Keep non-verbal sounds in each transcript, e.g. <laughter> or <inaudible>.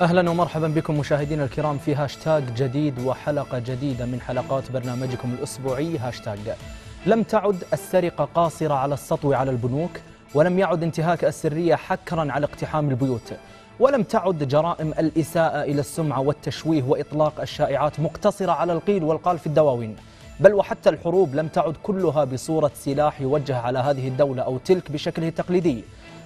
اهلا ومرحبا بكم مشاهدينا الكرام في هاشتاج جديد وحلقه جديده من حلقات برنامجكم الاسبوعي هاشتاج لم تعد السرقه قاصره على السطو على البنوك ولم يعد انتهاك السريه حكرا على اقتحام البيوت ولم تعد جرائم الاساءه الى السمعه والتشويه واطلاق الشائعات مقتصره على القيل والقال في الدواوين بل وحتى الحروب لم تعد كلها بصوره سلاح يوجه على هذه الدوله او تلك بشكله التقليدي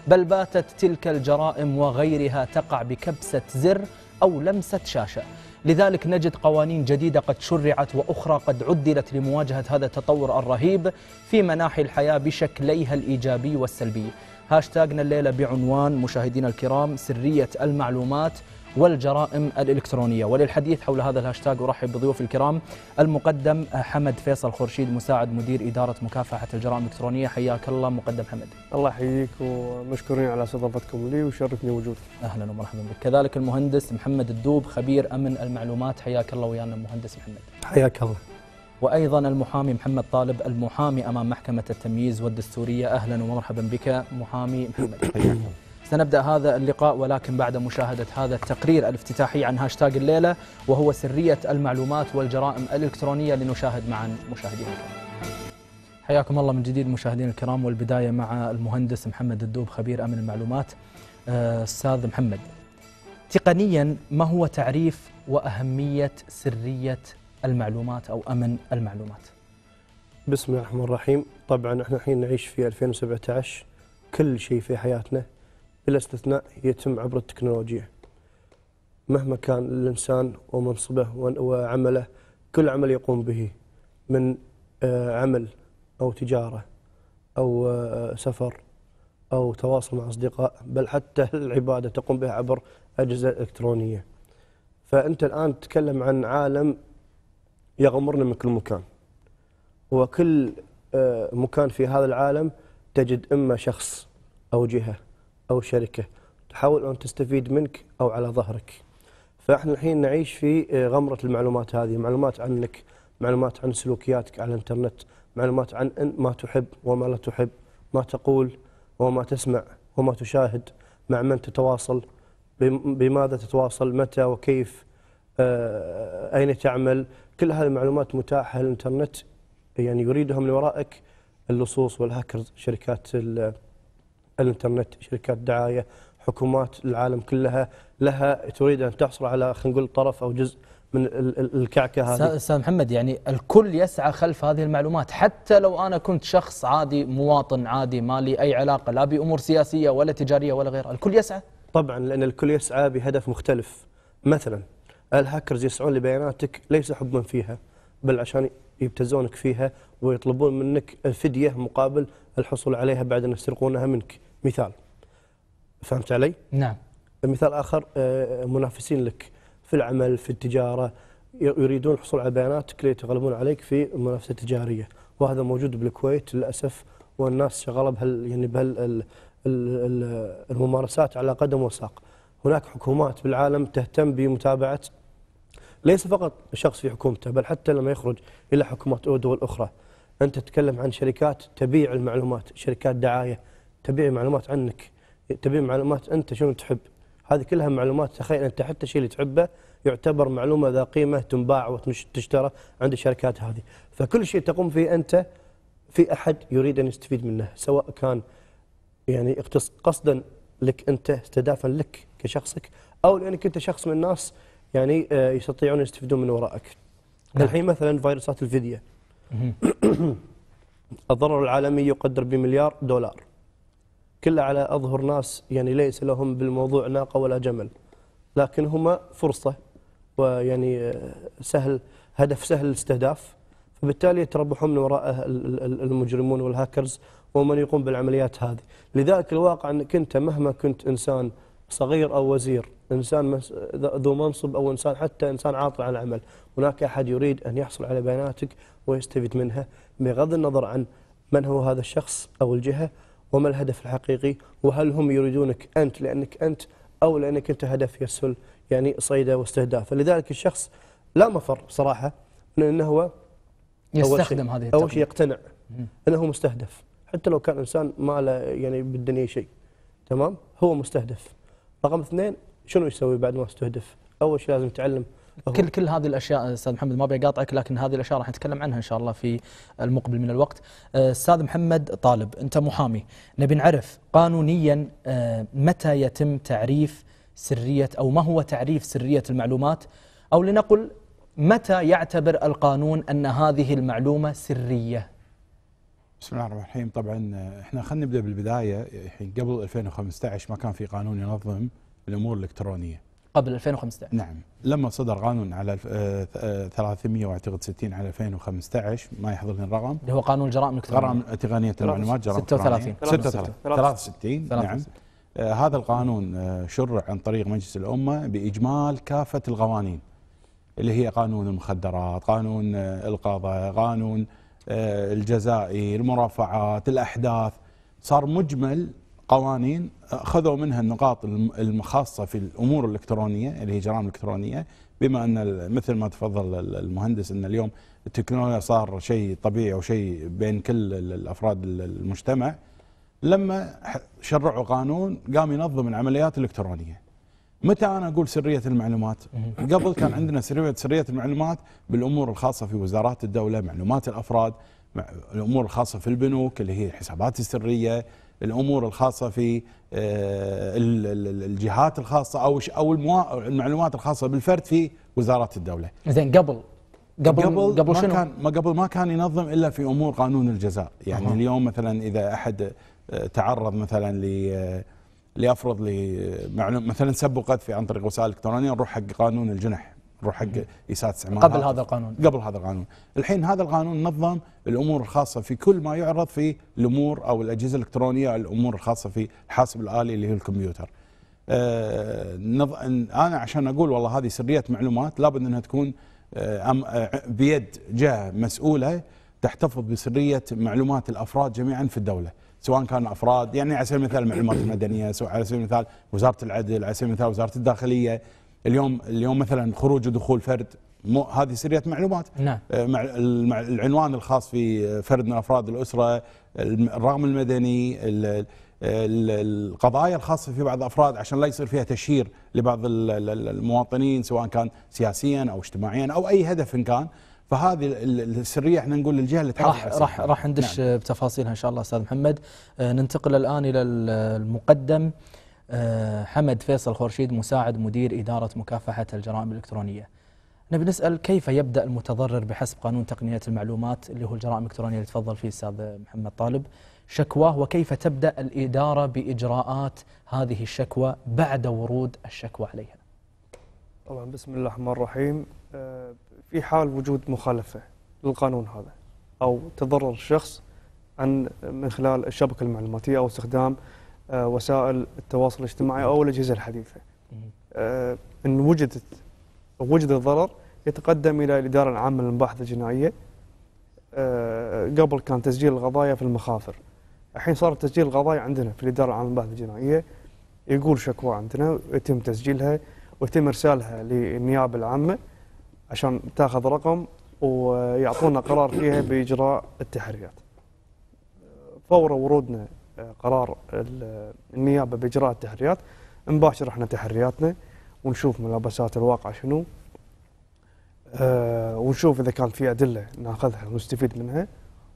بل باتت تلك الجرائم وغيرها تقع بكبسة زر أو لمسة شاشة لذلك نجد قوانين جديدة قد شرعت وأخرى قد عدلت لمواجهة هذا التطور الرهيب في مناحي الحياة بشكليها الإيجابي والسلبي هاشتاغنا الليلة بعنوان مشاهدينا الكرام سرية المعلومات والجرائم الإلكترونية وللحديث حول هذا الهاشتاج أرحب بضيوف الكرام المقدم حمد فيصل خورشيد مساعد مدير إدارة مكافحة الجرائم الإلكترونية حياك الله مقدم حمد الله يحييك ومشكورين على استضافتكم لي وشرفني وجودك أهلا ومرحبا بك كذلك المهندس محمد الدوب خبير أمن المعلومات حياك الله ويانا المهندس محمد حياك الله وأيضا المحامي محمد طالب المحامي أمام محكمة التمييز والدستورية أهلا ومرحبا بك محامي محمد <coughs> سنبدأ هذا اللقاء ولكن بعد مشاهدة هذا التقرير الافتتاحي عن هاشتاج الليلة وهو سرية المعلومات والجرائم الإلكترونية لنشاهد معا مشاهدينا حياكم الله من جديد مشاهدينا الكرام والبداية مع المهندس محمد الدوب خبير أمن المعلومات آه، أستاذ محمد تقنيا ما هو تعريف وأهمية سرية المعلومات أو أمن المعلومات بسم الله الرحمن الرحيم طبعا احنا الحين نعيش في 2017 كل شيء في حياتنا بلا استثناء يتم عبر التكنولوجيا مهما كان الإنسان ومنصبه وعمله كل عمل يقوم به من آه، عمل أو تجارة أو آه، سفر أو تواصل مع أصدقاء بل حتى <laughs> العبادة تقوم بها عبر أجهزة إلكترونية فأنت الآن تتكلم عن عالم يغمرنا من كل مكان وكل آه، مكان في هذا العالم تجد إما شخص أو جهة أو شركة تحاول أن تستفيد منك أو على ظهرك فإحنا الحين نعيش في آه، غمرة المعلومات هذه معلومات عنك معلومات عن سلوكياتك على الإنترنت معلومات عن ما تحب وما لا تحب ما تقول وما تسمع وما تشاهد مع من تتواصل بماذا تتواصل متى وكيف آه، أين تعمل كل هذه المعلومات متاحة على الإنترنت يعني يريدهم ورائك اللصوص والهاكرز شركات الانترنت شركات دعايه حكومات العالم كلها لها تريد ان تحصل على خلينا نقول طرف او جزء من الكعكه هذه استاذ محمد يعني الكل يسعى خلف هذه المعلومات حتى لو انا كنت شخص عادي مواطن عادي ما لي اي علاقه لا بامور سياسيه ولا تجاريه ولا غيرها الكل يسعى طبعا لان الكل يسعى بهدف مختلف مثلا الهاكرز يسعون لبياناتك ليس حبا فيها بل عشان يبتزونك فيها ويطلبون منك فديه مقابل الحصول عليها بعد ان يسرقونها منك مثال فهمت علي؟ نعم مثال آخر آه، منافسين لك في العمل في التجارة يريدون الحصول على بياناتك ليتغلبون عليك في المنافسه التجاريه وهذا موجود بالكويت للأسف والناس شغالة بهال يعني بهال الممارسات على قدم وساق هناك حكومات بالعالم تهتم بمتابعة ليس فقط شخص في حكومته بل حتى لما يخرج إلى حكومات أو دول أخرى أنت تتكلم عن شركات تبيع المعلومات شركات دعاية تبيع معلومات عنك تبيع معلومات أنت شنو تحب هذه كلها معلومات تخيل أنت حتى الشيء اللي تحبه يعتبر معلومة ذا قيمة تنباع وتشترى عند الشركات هذه فكل شيء تقوم فيه أنت في أحد يريد أن يستفيد منه سواء كان يعني قصدا لك أنت استهدافا لك كشخصك أو لأنك يعني أنت شخص من الناس يعني آه، يستطيعون يستفيدون من ورائك نعم. الحين مثلا فيروسات الفيديو <coughs> الضرر العالمي يقدر بمليار دولار كله على أظهر ناس يعني ليس لهم بالموضوع ناقة ولا جمل لكن هما فرصة ويعني آه، سهل هدف سهل الاستهداف فبالتالي يتربحون من وراءه المجرمون والهاكرز ومن يقوم بالعمليات هذه لذلك الواقع أنك أنت مهما كنت إنسان صغير أو وزير إنسان ذو منصب أو إنسان حتى إنسان عاطل عن العمل هناك أحد يريد أن يحصل على بياناتك ويستفيد منها بغض النظر عن من هو هذا الشخص أو الجهة وما الهدف الحقيقي وهل هم يريدونك أنت لأنك أنت أو لأنك أنت هدف يسهل يعني صيدة واستهداف فلذلك الشخص لا مفر صراحة من أنه هو يستخدم هذه التقنية أول شيء يقتنع أنه مستهدف حتى لو كان إنسان ما له يعني بالدنيا شيء تمام هو مستهدف رقم اثنين شنو يسوي بعد ما استهدف أول شيء لازم يتعلم كل كل هذه الاشياء استاذ محمد ما ابي اقاطعك لكن هذه الاشياء راح نتكلم عنها ان شاء الله في المقبل من الوقت آه، استاذ محمد طالب انت محامي نبي نعرف قانونيا آه، متى يتم تعريف سريه او ما هو تعريف سريه المعلومات او لنقل متى يعتبر القانون ان هذه المعلومه سريه بسم الله الرحمن الرحيم طبعا آه، احنا خلينا نبدا بالبدايه يعني قبل 2015 ما كان في قانون ينظم الامور الالكترونيه قبل 2015 نعم لما صدر قانون على 360 آه، آه، على 2015 ما يحضرني الرقم اللي هو قانون الجرائم الالكترونيه جرائم تقنيه المعلومات جرائم 36 36 63 نعم آه، هذا القانون شرع عن طريق مجلس الامه باجمال كافه القوانين اللي هي قانون المخدرات، قانون القضاء، قانون الجزائي، المرافعات، الاحداث صار مجمل قوانين اخذوا منها النقاط الخاصه في الامور الالكترونيه اللي هي جرائم الالكترونيه بما ان مثل ما تفضل المهندس ان اليوم التكنولوجيا صار شيء طبيعي وشيء بين كل الافراد المجتمع لما شرعوا قانون قام ينظم العمليات الالكترونيه متى انا اقول سريه المعلومات؟ قبل كان عندنا سريه سريه المعلومات بالامور الخاصه في وزارات الدوله، معلومات الافراد، الامور الخاصه في البنوك اللي هي الحسابات السريه، الامور الخاصه في آه، الجهات الخاصه او او المعلومات الخاصه بالفرد في وزارات الدوله. زين قبل قبل قبل, قبل شنو؟ ما كان ما قبل ما كان ينظم الا في امور قانون الجزاء، يعني أه. اليوم مثلا اذا احد آه، تعرض مثلا ل آه، ليفرض لي مثلا سب وقذف عن طريق وسائل الكترونيه نروح حق قانون الجنح نروح حق إيه. إساءة استعمال قبل هذا القانون قبل هذا القانون الحين هذا القانون نظم الأمور الخاصة في كل ما يعرض في الأمور أو الأجهزة الإلكترونية الأمور الخاصة في الحاسب الآلي اللي هو الكمبيوتر آه أنا عشان أقول والله هذه سرية معلومات لابد أنها تكون آه،, آه بيد جهة مسؤولة تحتفظ بسرية معلومات الأفراد جميعا في الدولة سواء كان افراد يعني على سبيل المثال المعلومات المدنيه سواء على سبيل المثال وزاره العدل على سبيل المثال وزاره الداخليه اليوم اليوم مثلا خروج ودخول فرد مو هذه سريه معلومات نعم آه، مع العنوان الخاص في فرد من افراد الاسره الرقم المدني القضايا الخاصه في بعض الافراد عشان لا يصير فيها تشهير لبعض المواطنين سواء كان سياسيا او اجتماعيا او اي هدف إن كان فهذه السريه احنا نقول للجهه اللي راح راح راح ندش نعم. بتفاصيلها ان شاء الله استاذ محمد آه، ننتقل الان الى المقدم آه، حمد فيصل خورشيد مساعد مدير إدارة مكافحة الجرائم الإلكترونية نبي نسأل كيف يبدأ المتضرر بحسب قانون تقنية المعلومات اللي هو الجرائم الإلكترونية اللي تفضل فيه الأستاذ محمد طالب شكواه وكيف تبدأ الإدارة بإجراءات هذه الشكوى بعد ورود الشكوى عليها طبعا بسم الله الرحمن الرحيم آه، في حال وجود مخالفة للقانون هذا أو تضرر الشخص عن من خلال الشبكة المعلوماتية أو استخدام آه، وسائل التواصل الاجتماعي او الاجهزه الحديثه. آه، ان وجدت وجد الضرر يتقدم الى الاداره العامه للمباحث الجنائيه. آه، قبل كان تسجيل القضايا في المخافر. الحين صار تسجيل القضايا عندنا في الاداره العامه للمباحث الجنائيه يقول شكوى عندنا يتم تسجيلها ويتم ارسالها للنيابه العامه عشان تاخذ رقم ويعطونا قرار فيها باجراء التحريات. فور ورودنا قرار النيابه باجراء التحريات نباشر احنا تحرياتنا ونشوف ملابسات الواقع شنو أه ونشوف اذا كان في ادله ناخذها ونستفيد منها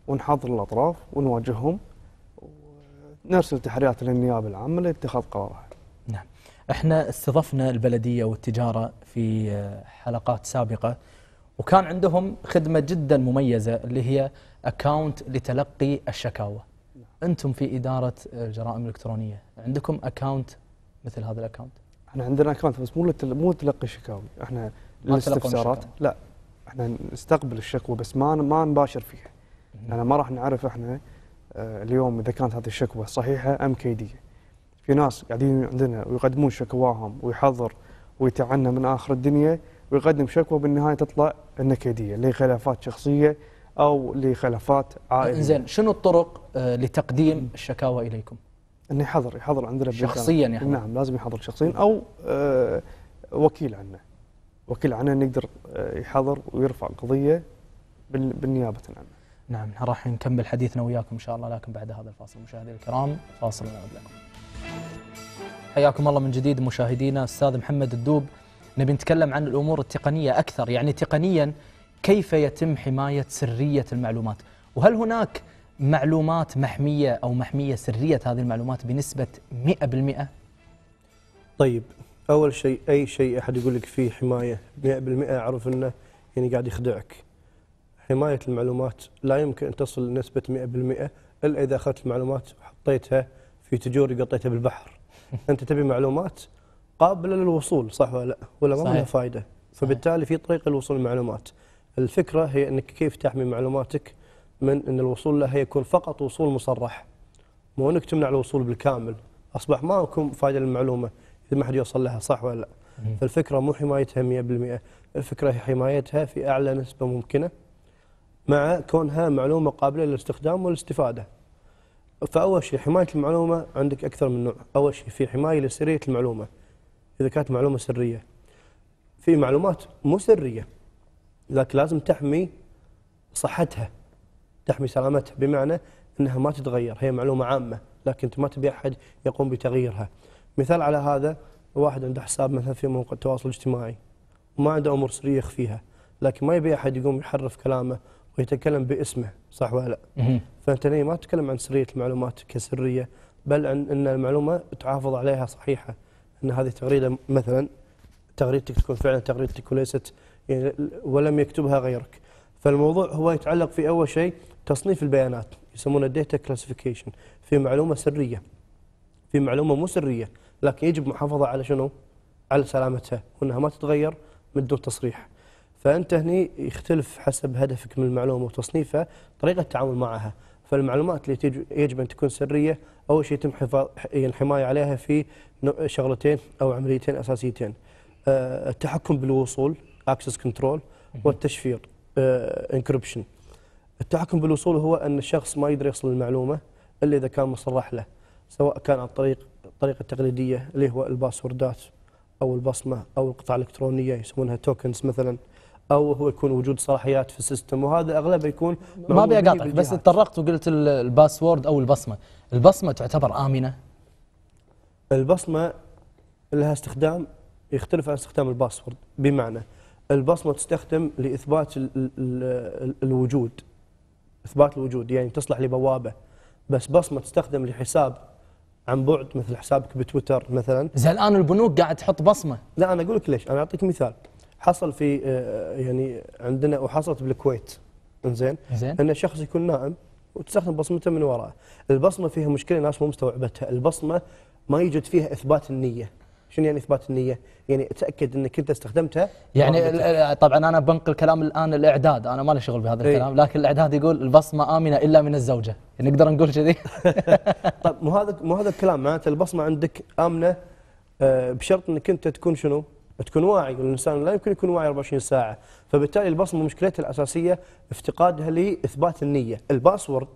ونحضر الاطراف ونواجههم ونرسل تحريات للنيابه العامه لاتخاذ قرارها. نعم. احنا استضفنا البلديه والتجاره في آه، حلقات سابقه وكان عندهم خدمه جدا مميزه اللي هي اكونت لتلقي الشكاوى. انتم في اداره الجرائم الالكترونيه عندكم اكونت مثل هذا الاكونت؟ احنا عندنا اكونت بس مو مو تلقي شكاوي احنا الاستفسارات لا احنا نستقبل الشكوى بس ما ما نباشر فيها لان ما راح نعرف احنا آه، اليوم اذا كانت هذه الشكوى صحيحه ام كيديه في ناس قاعدين عندنا ويقدمون شكواهم ويحضر ويتعنى من اخر الدنيا ويقدم شكوى بالنهايه تطلع انها كيديه اللي خلافات شخصيه او لخلافات عائليه. زين شنو الطرق آه، لتقديم الشكاوى اليكم؟ انه يحضر يحضر عندنا شخصيا يحضر يعني. نعم لازم يحضر شخصيا او آه، وكيل عنه. وكيل عنه نقدر آه، يحضر ويرفع قضيه بالنيابه عنه. نعم راح نكمل حديثنا وياكم ان شاء الله لكن بعد هذا الفاصل مشاهدينا الكرام فاصل نعود لكم. حياكم الله من جديد مشاهدينا استاذ محمد الدوب نبي نتكلم عن الامور التقنيه اكثر يعني تقنيا كيف يتم حماية سرية المعلومات وهل هناك معلومات محمية أو محمية سرية هذه المعلومات بنسبة 100% طيب أول شيء أي شيء أحد يقول لك فيه حماية 100% أعرف أنه يعني قاعد يخدعك حماية المعلومات لا يمكن أن تصل لنسبة 100% إلا إذا أخذت المعلومات وحطيتها في تجور قطيتها بالبحر <laughs> أنت تبي معلومات قابلة للوصول صح ولا لا ولا ما لها فائدة فبالتالي في طريقة للوصول للمعلومات الفكرة هي أنك كيف تحمي معلوماتك من أن الوصول لها يكون فقط وصول مصرح مو أنك تمنع الوصول بالكامل أصبح ما لكم فائدة للمعلومة إذا ما حد يوصل لها صح ولا لا فالفكرة مو حمايتها 100% الفكرة هي حمايتها في أعلى نسبة ممكنة مع كونها معلومة قابلة للاستخدام والاستفادة فأول شيء حماية المعلومة عندك أكثر من نوع أول شيء في حماية لسرية المعلومة إذا كانت معلومة سرية في معلومات مو سرية لكن لازم تحمي صحتها تحمي سلامتها بمعنى انها ما تتغير هي معلومه عامه لكن انت ما تبي احد يقوم بتغييرها مثال على هذا واحد عنده حساب مثلا في موقع التواصل الاجتماعي وما عنده امور سريه يخفيها لكن ما يبي احد يقوم يحرف كلامه ويتكلم باسمه صح ولا لا؟ فانت ما تتكلم عن سريه المعلومات كسريه بل عن ان المعلومه تحافظ عليها صحيحه ان هذه تغريده مثلا تغريدتك تكون فعلا تغريدتك وليست ولم يكتبها غيرك فالموضوع هو يتعلق في أول شيء تصنيف البيانات يسمونه الديتا كلاسيفيكيشن في معلومة سرية في معلومة مو سرية لكن يجب محافظة على شنو على سلامتها وأنها ما تتغير من دون تصريح فأنت هني يختلف حسب هدفك من المعلومة وتصنيفها طريقة التعامل معها فالمعلومات اللي يجب أن تكون سرية أول شيء يتم الحماية يعني عليها في شغلتين أو عمليتين أساسيتين آه، التحكم بالوصول اكسس كنترول والتشفير انكربشن آه، التحكم بالوصول هو ان الشخص ما يقدر يصل المعلومه الا اذا كان مصرح له سواء كان عن طريق الطريقه التقليديه اللي هو الباسوردات او البصمه او القطع الالكترونيه يسمونها توكنز مثلا او هو يكون وجود صلاحيات في السيستم وهذا اغلبه يكون ما ابي اقاطعك بس تطرقت وقلت الباسورد او البصمه، البصمه تعتبر امنه؟ البصمه لها استخدام يختلف عن استخدام الباسورد بمعنى البصمه تستخدم لاثبات الوجود اثبات الوجود يعني تصلح لبوابه بس بصمه تستخدم لحساب عن بعد مثل حسابك بتويتر مثلا زي الان البنوك قاعد تحط بصمه لا انا اقول لك ليش انا اعطيك مثال حصل في آه، يعني عندنا وحصلت بالكويت انزين زين ان شخص يكون نائم وتستخدم بصمته من وراءه البصمه فيها مشكله الناس مو مستوعبتها البصمه ما يوجد فيها اثبات النيه شنو يعني اثبات النيه؟ يعني تاكد انك انت استخدمتها يعني طبعا انا بنقل كلام الان الاعداد انا ما لي شغل بهذا إيه. الكلام إيه؟ لكن الاعداد يقول البصمه امنه الا من الزوجه يعني نقدر نقول كذي <laughs> طيب مو هذا مو هذا الكلام معناته البصمه عندك امنه آه، بشرط انك انت تكون شنو؟ تكون واعي الانسان لا يمكن يكون واعي 24 ساعه فبالتالي البصمه مشكلتها الاساسيه افتقادها لاثبات النيه الباسورد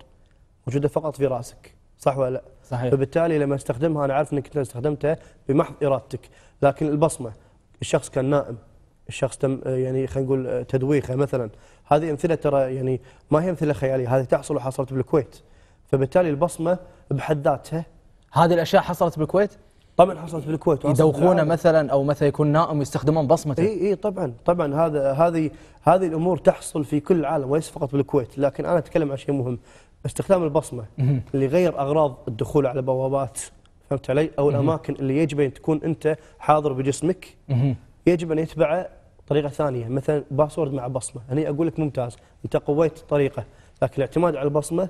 موجوده فقط في راسك صح ولا لا؟ صحيح فبالتالي لما استخدمها انا عارف انك انت استخدمتها بمحض ارادتك لكن البصمه الشخص كان نائم الشخص تم يعني خلينا نقول تدويخه مثلا هذه امثله ترى يعني ما هي امثله خياليه هذه تحصل وحصلت بالكويت فبالتالي البصمه بحد ذاتها هذه الاشياء حصلت بالكويت؟ طبعا حصلت بالكويت يدوخونه مثلا او مثلا يكون نائم ويستخدمون بصمته اي اي طبعا طبعا هذا هذه هذه الامور تحصل في كل العالم وليس فقط بالكويت لكن انا اتكلم عن شيء مهم استخدام البصمه اللي غير اغراض الدخول على بوابات فهمت علي او الاماكن اللي يجب ان تكون انت حاضر بجسمك يجب ان يتبعه طريقه ثانيه مثلا باسورد مع بصمه هني اقول لك ممتاز انت قويت الطريقه لكن الاعتماد على البصمه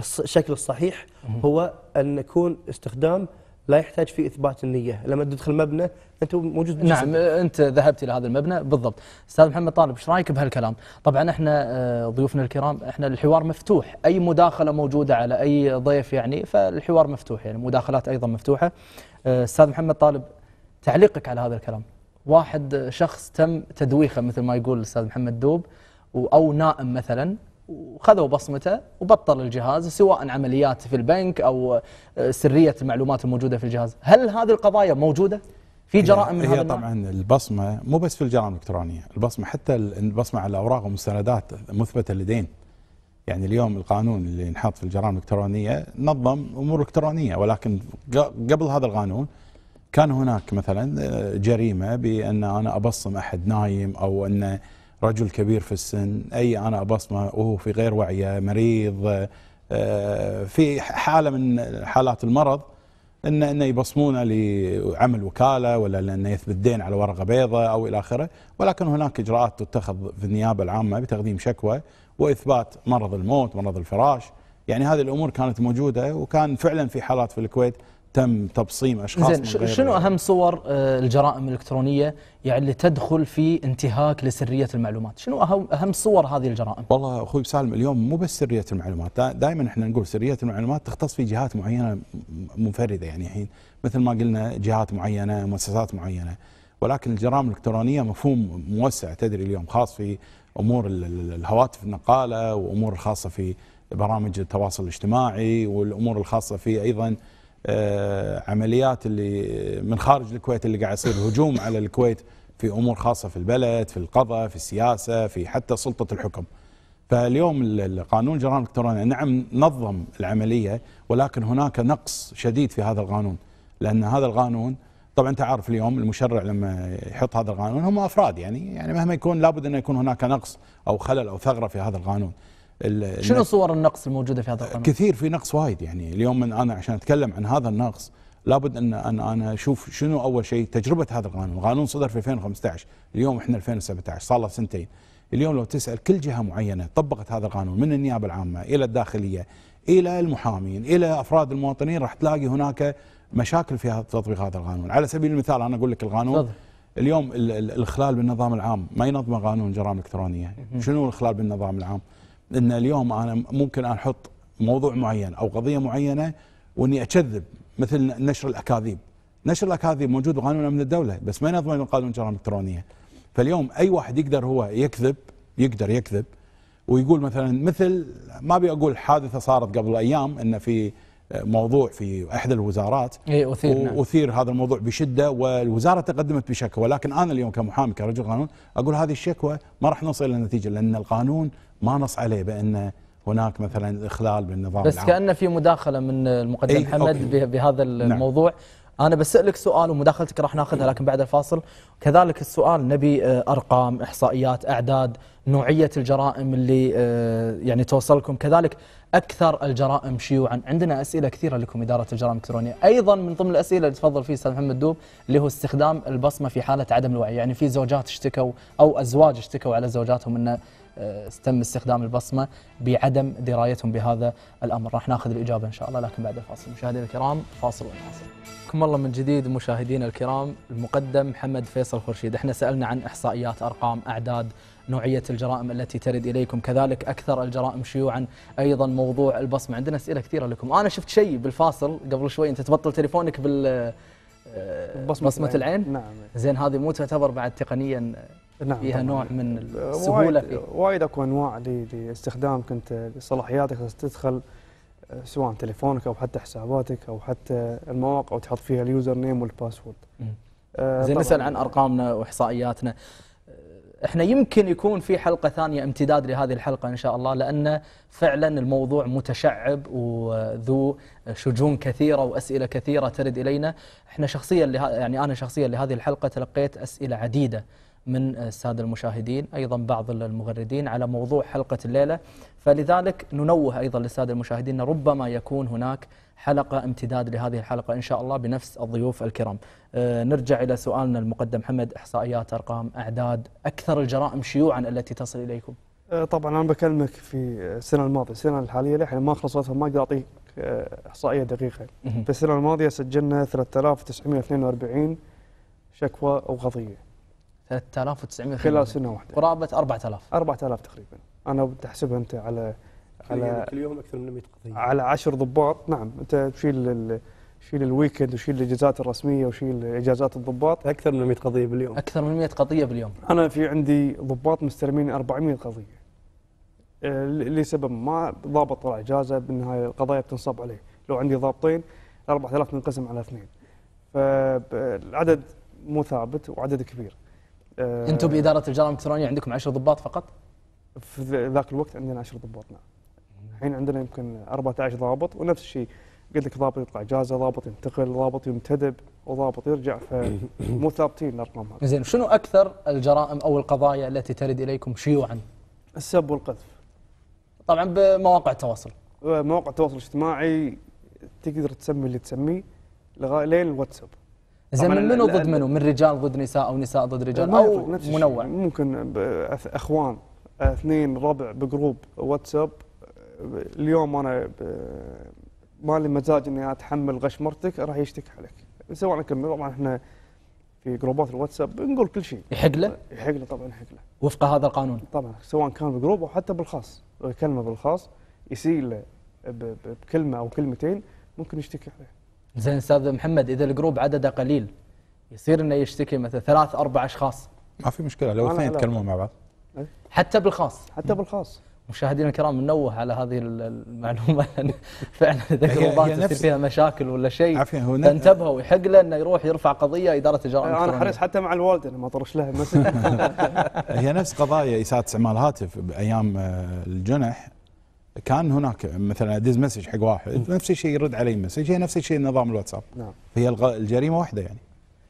الشكل الصحيح هو ان يكون استخدام لا يحتاج في اثبات النيه لما تدخل مبنى انت موجود بجسم. نعم انت ذهبت الى هذا المبنى بالضبط استاذ محمد طالب ايش رايك بهالكلام طبعا احنا آه، ضيوفنا الكرام احنا الحوار مفتوح اي مداخله موجوده على اي ضيف يعني فالحوار مفتوح يعني مداخلات ايضا مفتوحه آه، استاذ محمد طالب تعليقك على هذا الكلام واحد شخص تم تدويخه مثل ما يقول الاستاذ محمد دوب او نائم مثلا وخذوا بصمته وبطل الجهاز سواء عمليات في البنك او آه، سريه المعلومات الموجوده في الجهاز، هل هذه القضايا موجوده؟ في جرائم من هي هذا طبعا النوع؟ البصمه مو بس في الجرائم الالكترونيه، البصمه حتى البصمه على الاوراق والمستندات مثبته لدين. يعني اليوم القانون اللي انحط في الجرائم الالكترونيه نظم امور الكترونيه ولكن قبل هذا القانون كان هناك مثلا آه، جريمه بان انا ابصم احد نايم او انه رجل كبير في السن أي أنا بصمة وهو في غير وعيه مريض آه، في حالة من حالات المرض أن انه يبصمونه لعمل وكالة ولا لأنه يثبت دين على ورقة بيضاء أو إلى آخره ولكن هناك إجراءات تتخذ في النيابة العامة بتقديم شكوى وإثبات مرض الموت مرض الفراش يعني هذه الأمور كانت موجودة وكان فعلا في حالات في الكويت تم تبصيم اشخاص زين شنو اهم صور آه، الجرائم الالكترونيه يعني اللي تدخل في انتهاك لسريه المعلومات، شنو اهم اهم صور هذه الجرائم؟ والله اخوي سالم اليوم مو بس سريه المعلومات، دائما احنا نقول سريه المعلومات تختص في جهات معينه منفرده يعني الحين مثل ما قلنا جهات معينه، مؤسسات معينه، ولكن الجرائم الالكترونيه مفهوم موسع تدري اليوم خاص في امور الهواتف النقاله وامور الخاصه في برامج التواصل الاجتماعي والامور الخاصه في ايضا آه، عمليات اللي من خارج الكويت اللي قاعد يصير هجوم على الكويت في امور خاصه في البلد في القضاء في السياسه في حتى سلطه الحكم فاليوم القانون الجرائم الالكترونيه يعني نعم نظم العمليه ولكن هناك نقص شديد في هذا القانون لان هذا القانون طبعا انت عارف اليوم المشرع لما يحط هذا القانون هم افراد يعني يعني مهما يكون لابد انه يكون هناك نقص او خلل او ثغره في هذا القانون شنو صور النقص الموجوده في هذا القانون؟ كثير في نقص وايد يعني اليوم من انا عشان اتكلم عن هذا النقص لابد ان انا انا اشوف شنو اول شيء تجربه هذا القانون، القانون صدر في 2015 اليوم احنا 2017 صار له سنتين اليوم لو تسال كل جهه معينه طبقت هذا القانون من النيابه العامه الى الداخليه الى المحامين الى افراد المواطنين راح تلاقي هناك مشاكل في تطبيق هذا القانون، على سبيل المثال انا اقول لك القانون صدر. اليوم الاخلال الخلال بالنظام العام ما ينظمه قانون جرائم الكترونيه، شنو الخلال بالنظام العام؟ ان اليوم انا ممكن أن احط موضوع معين او قضيه معينه واني اكذب مثل نشر الاكاذيب نشر الاكاذيب موجود بقانون امن الدوله بس ما يضمن القانون الجرائم الالكترونيه فاليوم اي واحد يقدر هو يكذب يقدر يكذب ويقول مثلا مثل ما ابي اقول حادثه صارت قبل ايام ان في موضوع في احدى الوزارات اثير نعم. هذا الموضوع بشده والوزاره تقدمت بشكوى ولكن انا اليوم كمحامي كرجل قانون اقول هذه الشكوى ما راح نوصل الى نتيجه لان القانون ما نص عليه بان هناك مثلا اخلال بالنظام بس العام. كان في مداخله من المقدم ايه محمد أوكي. بهذا نعم. الموضوع نعم. انا بسالك سؤال ومداخلتك راح ناخذها لكن بعد الفاصل كذلك السؤال نبي آه، ارقام احصائيات اعداد نوعيه الجرائم اللي آه، يعني توصلكم كذلك اكثر الجرائم شيوعا عندنا اسئله كثيره لكم اداره الجرائم الالكترونيه ايضا من ضمن الاسئله اللي تفضل فيها استاذ محمد دوب اللي هو استخدام البصمه في حاله عدم الوعي يعني في زوجات اشتكوا او ازواج اشتكوا على زوجاتهم انه آه، تم استخدام البصمه بعدم درايتهم بهذا الامر راح ناخذ الاجابه ان شاء الله لكن بعد الفاصل مشاهدينا الكرام فاصل ونواصل حياكم الله من جديد مشاهدينا الكرام المقدم محمد فيصل خورشيد احنا سالنا عن احصائيات ارقام اعداد نوعية الجرائم التي ترد إليكم كذلك أكثر الجرائم شيوعا أيضا موضوع البصمة عندنا أسئلة كثيرة لكم أنا شفت شيء بالفاصل قبل شوي أنت تبطل تليفونك بال آه، بصمة, بصمة العين. العين نعم زين هذه مو تعتبر بعد تقنيا نعم فيها نوع من السهولة وايد, اكو انواع لاستخدام كنت صلاحياتك تدخل آه، سواء تليفونك او حتى حساباتك او حتى المواقع وتحط فيها اليوزر نيم والباسورد آه، زين نسال عن ارقامنا واحصائياتنا احنا يمكن يكون في حلقه ثانيه امتداد لهذه الحلقه ان شاء الله لان فعلا الموضوع متشعب وذو شجون كثيره واسئله كثيره ترد الينا احنا شخصيا له... يعني انا شخصيا لهذه الحلقه تلقيت اسئله عديده من الساده المشاهدين ايضا بعض المغردين على موضوع حلقه الليله فلذلك ننوه ايضا للساده المشاهدين ربما يكون هناك حلقة امتداد لهذه الحلقة إن شاء الله بنفس الضيوف الكرام آه، نرجع إلى سؤالنا المقدم محمد إحصائيات أرقام أعداد أكثر الجرائم شيوعا التي تصل إليكم آه، طبعا انا بكلمك في السنه الماضيه، السنه الحاليه لحين ما خلصت ما اقدر اعطيك آه، احصائيه دقيقه. في السنه الماضيه سجلنا 3942 شكوى او قضيه. 3942 خلال سنه واحده. قرابه 4000 4000 تقريبا. انا بتحسبها انت على على كل يوم اكثر من 100 قضيه على 10 ضباط نعم انت تشيل شيل الويكند وشيل الاجازات الرسميه وشيل اجازات الضباط اكثر من 100 قضيه باليوم اكثر من 100 قضيه باليوم انا في عندي ضباط مستلمين 400 قضيه آه، لسبب ما ضابط طلع اجازه بالنهايه القضايا بتنصب عليه لو عندي ضابطين 4000 منقسم على اثنين فالعدد مو ثابت وعدد كبير آه، انتم باداره الجرائم الالكترونيه عندكم 10 ضباط فقط؟ في ذاك الوقت عندنا 10 ضباط نعم الحين عندنا يمكن 14 ضابط ونفس الشيء قلت لك ضابط يطلع اجازه، ضابط ينتقل، ضابط ينتدب، وضابط يرجع فمو ثابتين الارقام هذه. زين شنو اكثر الجرائم او القضايا التي ترد اليكم شيوعا؟ السب والقذف. طبعا بمواقع التواصل. مواقع التواصل الاجتماعي تقدر تسمي اللي تسميه لغايه لين الواتساب. زين من منو ضد منو؟ من رجال ضد نساء او نساء ضد رجال او منوع؟ ممكن اخوان اثنين ربع بجروب واتساب اليوم انا ما لي مزاج اني اتحمل غش مرتك راح يشتكي عليك سواء كم طبعا احنا في جروبات الواتساب نقول كل شيء يحق له؟ يحق له طبعا يحق له وفق هذا القانون طبعا سواء كان بجروب او حتى بالخاص كلمه بالخاص يسيء له بكلمه او كلمتين ممكن يشتكي عليه زين استاذ محمد اذا الجروب عدده قليل يصير انه يشتكي مثلا ثلاث اربع اشخاص ما في مشكله لو اثنين يتكلمون مع بعض إيه؟ حتى بالخاص حتى بالخاص مشاهدينا الكرام ننوه على هذه المعلومه لان <laughs> يعني فعلا اذا الروبات تصير فيها مشاكل ولا شيء فانتبهوا يحق له انه يروح يرفع قضيه اداره الجرائم انا حريص حتى مع الوالد ما اطرش لها <laughs> هي نفس قضايا اساءه استعمال الهاتف بايام آه، الجنح كان هناك مثلا ادز مسج حق واحد نفس الشيء يرد علي مسج هي نفس الشيء نظام الواتساب نعم هي الجريمه واحده يعني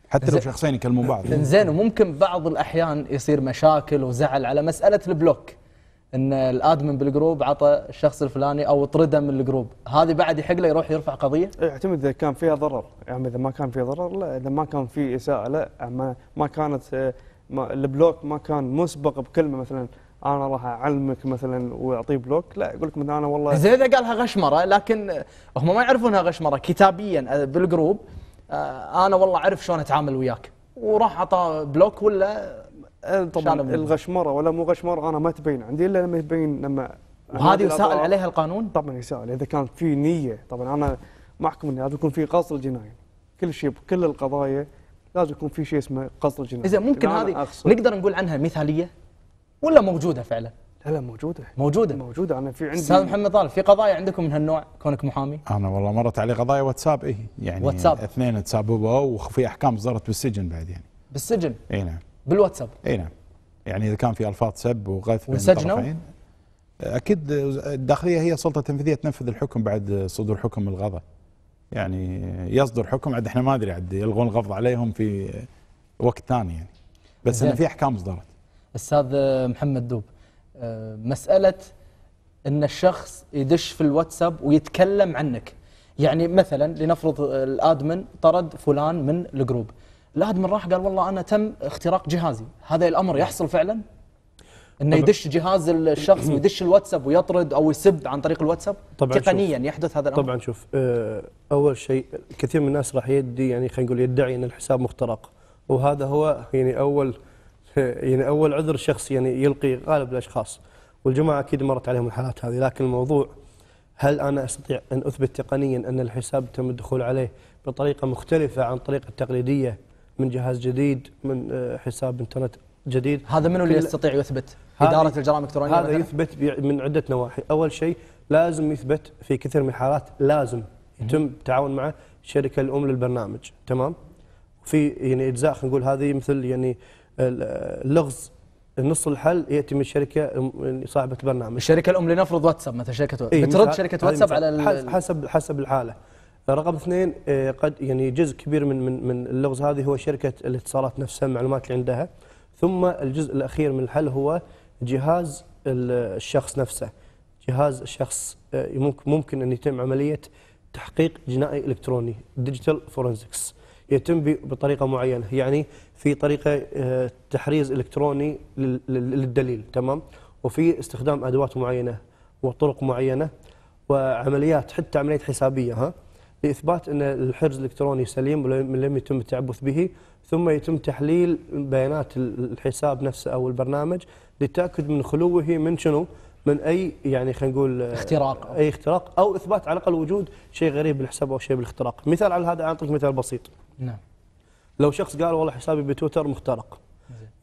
حتى لو شخصين يكلمون بعض زين وممكن بعض الاحيان يصير مشاكل وزعل على مساله البلوك ان الادمن بالجروب عطى الشخص الفلاني او طرده من الجروب هذه بعد يحق له يروح يرفع قضيه إيه، يعتمد اذا كان فيها ضرر يعني اذا ما كان في ضرر لا اذا ما كان في اساءه لا ما, ما كانت إيه، ما البلوك ما كان مسبق بكلمه مثلا انا راح اعلمك مثلا واعطيه بلوك لا يقول لك مثلا انا والله زين اذا قالها غشمره لكن هم ما يعرفونها غشمره كتابيا آه، بالجروب آه، انا والله اعرف شلون اتعامل وياك وراح اعطاه بلوك ولا آه، طبعا الغشمره ولا مو غشمره انا ما تبين عندي الا لما يبين لما وهذه يساءل عليها القانون؟ طبعا يساءل اذا كان في نيه طبعا انا احكم انه لازم يكون في قصد الجنايه كل شيء بكل القضايا لازم يكون في شيء اسمه قصد الجنايه اذا ممكن هذه نقدر نقول عنها مثاليه ولا موجوده فعلا؟ لا لا موجوده موجوده موجوده انا في عندي استاذ محمد طالب في قضايا عندكم من هالنوع كونك محامي؟ انا والله مرت علي قضايا واتساب اي يعني واتساب اثنين تسببوا وفي احكام صدرت بالسجن بعد يعني بالسجن؟ اي نعم بالواتساب اي نعم يعني اذا كان في الفاظ سب وغث بين الطرفين اكيد الداخليه هي سلطه تنفيذيه تنفذ الحكم بعد صدور حكم الغضة يعني يصدر حكم عاد احنا ما ادري عاد يلغون القبض عليهم في وقت ثاني يعني بس ان في احكام اصدرت استاذ محمد دوب آه، مساله ان الشخص يدش في الواتساب ويتكلم عنك يعني مثلا لنفرض الادمن طرد فلان من الجروب لاحد من راح قال والله انا تم اختراق جهازي هذا الامر يحصل فعلا انه يدش جهاز الشخص ويدش الواتساب ويطرد او يسب عن طريق الواتساب طبعا تقنيا يحدث هذا الامر طبعا شوف آه، اول شيء كثير من الناس راح يدي يعني خلينا نقول يدعي ان الحساب مخترق وهذا هو يعني اول يعني اول عذر شخص يعني يلقي غالب الاشخاص والجماعه اكيد مرت عليهم الحالات هذه لكن الموضوع هل انا استطيع ان اثبت تقنيا ان الحساب تم الدخول عليه بطريقه مختلفه عن الطريقه التقليديه من جهاز جديد من آه، حساب انترنت جديد هذا منو اللي يستطيع يثبت إدارة الجرائم الإلكترونية هذا مثلاً؟ يثبت من عدة نواحي أول شيء لازم يثبت في كثير من الحالات لازم يتم التعاون مع الشركة الأم للبرنامج تمام في يعني أجزاء خلينا نقول هذه مثل يعني اللغز نص الحل ياتي من الشركه يعني صاحبه البرنامج الشركه الام لنفرض واتساب مثلا شركه إيه ترد شركه واتساب على حسب حسب الحاله رقم اثنين آه، قد يعني جزء كبير من من من اللغز هذه هو شركه الاتصالات نفسها المعلومات اللي عندها ثم الجزء الاخير من الحل هو جهاز الشخص نفسه جهاز الشخص آه، ممكن ممكن ان يتم عمليه تحقيق جنائي الكتروني ديجيتال فورنزكس يتم بطريقه معينه يعني في طريقه آه، تحريز الكتروني للدليل تمام وفي استخدام ادوات معينه وطرق معينه وعمليات حتى عمليات حسابيه ها لاثبات ان الحرز الالكتروني سليم ولم يتم التعبث به ثم يتم تحليل بيانات الحساب نفسه او البرنامج للتاكد من خلوه من شنو؟ من اي يعني خلينا نقول آه، اختراق اي اختراق او اثبات على الاقل وجود شيء غريب بالحساب او شيء بالاختراق، مثال على هذا اعطيك مثال بسيط. نعم. لو شخص قال والله حسابي بتويتر مخترق